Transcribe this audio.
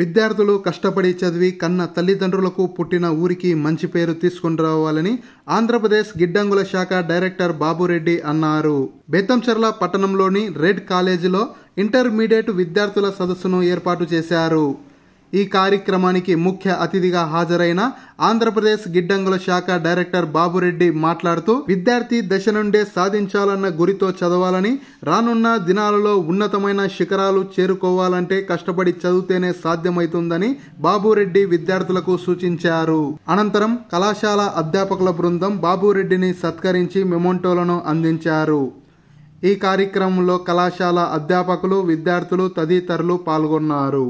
విద్యార్థులు కష్టపడి చదివి కన్న తల్లిదండ్రులకు పుట్టిన ఊరికి మంచి పేరు తీసుకుని రావాలని ఆంధ్రప్రదేశ్ గిడ్డంగుల శాఖ డైరెక్టర్ బాబురెడ్డి అన్నారు బేతంచెర్ల పట్టణంలోని రెడ్ కాలేజీలో ఇంటర్మీడియట్ విద్యార్థుల సదస్సును ఏర్పాటు చేశారు ఈ కార్యక్రమానికి ముఖ్య అతిథిగా హాజరైన ఆంధ్రప్రదేశ్ గిడ్డంగుల శాఖ డైరెక్టర్ బాబురెడ్డి మాట్లాడుతూ విద్యార్థి దశ నుండే సాధించాలన్న గురితో చదవాలని రానున్న దినాలలో ఉన్నతమైన శిఖరాలు చేరుకోవాలంటే కష్టపడి చదివితేనే సాధ్యమవుతుందని బాబురెడ్డి విద్యార్థులకు సూచించారు అనంతరం కళాశాల అధ్యాపకుల బృందం బాబురెడ్డిని సత్కరించి మెమోంటోలను అందించారు ఈ కార్యక్రమంలో కళాశాల అధ్యాపకులు విద్యార్థులు తదితరులు పాల్గొన్నారు